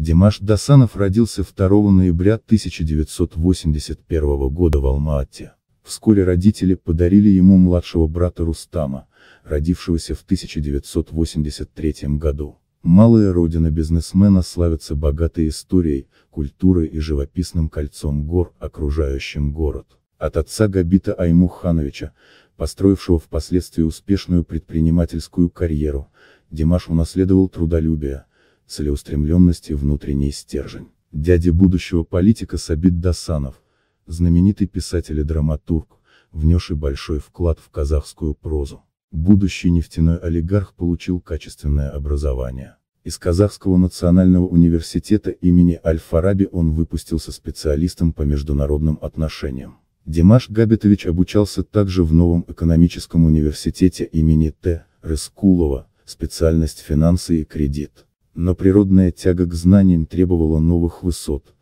Димаш Дасанов родился 2 ноября 1981 года в Алма-Ате. Вскоре родители подарили ему младшего брата Рустама, родившегося в 1983 году. Малая родина бизнесмена славится богатой историей, культурой и живописным кольцом гор, окружающим город. От отца Габита Аймухановича, построившего впоследствии успешную предпринимательскую карьеру, Димаш унаследовал трудолюбие, целеустремленность и внутренний стержень. Дядя будущего политика Сабит Дасанов, знаменитый писатель и драматург, внесший большой вклад в казахскую прозу. Будущий нефтяной олигарх получил качественное образование. Из Казахского национального университета имени Аль-Фараби он выпустился специалистом по международным отношениям. Димаш Габитович обучался также в новом экономическом университете имени Т. Рыскулова, специальность финансы и кредит но природная тяга к знаниям требовала новых высот.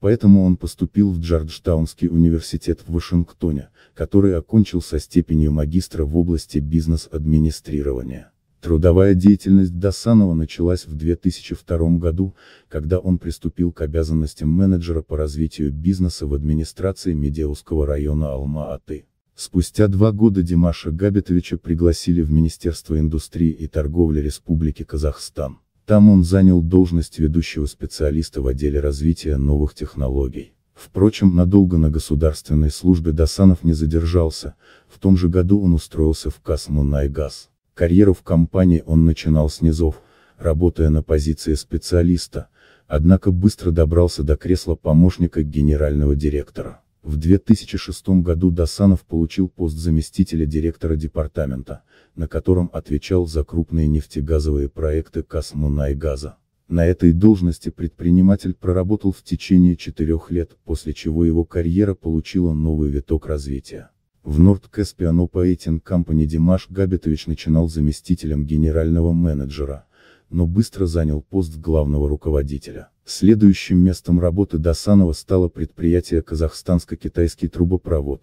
Поэтому он поступил в Джорджтаунский университет в Вашингтоне, который окончил со степенью магистра в области бизнес-администрирования. Трудовая деятельность Досанова началась в 2002 году, когда он приступил к обязанностям менеджера по развитию бизнеса в администрации Медеуского района Алма-Аты. Спустя два года Димаша Габитовича пригласили в Министерство индустрии и торговли Республики Казахстан. Там он занял должность ведущего специалиста в отделе развития новых технологий. Впрочем, надолго на государственной службе Досанов не задержался, в том же году он устроился в Касмунайгаз. Карьеру в компании он начинал с низов, работая на позиции специалиста, однако быстро добрался до кресла помощника генерального директора. В 2006 году Дасанов получил пост заместителя директора департамента, на котором отвечал за крупные нефтегазовые проекты Касмуна и Газа. На этой должности предприниматель проработал в течение четырех лет, после чего его карьера получила новый виток развития. В Nord Caspian Operating Company Димаш Габитович начинал заместителем генерального менеджера, но быстро занял пост главного руководителя. Следующим местом работы Досанова стало предприятие «Казахстанско-китайский трубопровод»,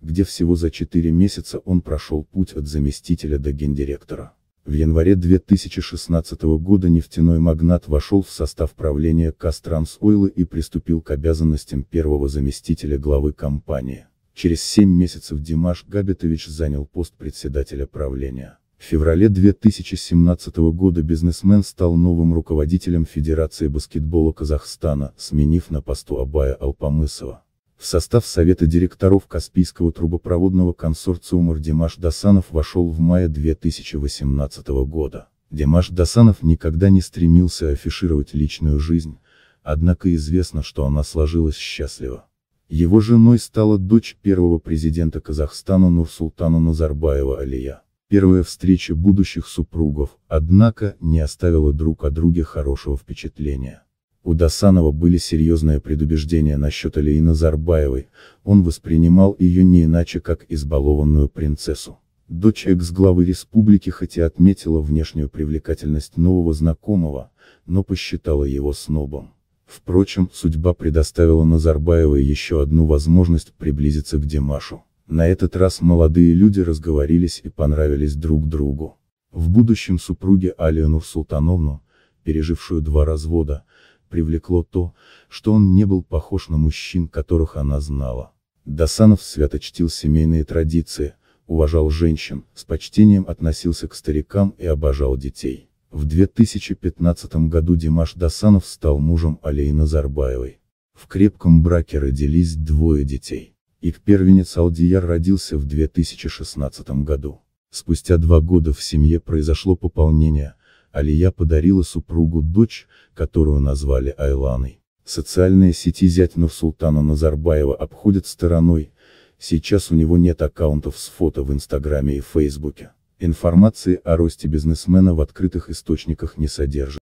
где всего за 4 месяца он прошел путь от заместителя до гендиректора. В январе 2016 года нефтяной магнат вошел в состав правления Кастрансойла и приступил к обязанностям первого заместителя главы компании. Через 7 месяцев Димаш Габитович занял пост председателя правления. В феврале 2017 года бизнесмен стал новым руководителем Федерации баскетбола Казахстана, сменив на посту Абая Алпамысова. В состав Совета директоров Каспийского трубопроводного консорциума Димаш Дасанов вошел в мае 2018 года. Димаш Дасанов никогда не стремился афишировать личную жизнь, однако известно, что она сложилась счастливо. Его женой стала дочь первого президента Казахстана Нурсултана Назарбаева Алия. Первая встреча будущих супругов, однако, не оставила друг о друге хорошего впечатления. У Досанова были серьезные предубеждения насчет Алии Назарбаевой, он воспринимал ее не иначе как избалованную принцессу. Дочь экс-главы республики хоть и отметила внешнюю привлекательность нового знакомого, но посчитала его снобом. Впрочем, судьба предоставила Назарбаевой еще одну возможность приблизиться к Димашу. На этот раз молодые люди разговорились и понравились друг другу. В будущем супруге Алию Султановну, пережившую два развода, привлекло то, что он не был похож на мужчин, которых она знала. Дасанов свято чтил семейные традиции, уважал женщин, с почтением относился к старикам и обожал детей. В 2015 году Димаш Дасанов стал мужем Алии Назарбаевой. В крепком браке родились двое детей. Их первенец Алдияр родился в 2016 году. Спустя два года в семье произошло пополнение, Алия подарила супругу дочь, которую назвали Айланой. Социальные сети зять Нурсултана Назарбаева обходят стороной, сейчас у него нет аккаунтов с фото в Инстаграме и Фейсбуке. Информации о росте бизнесмена в открытых источниках не содержит.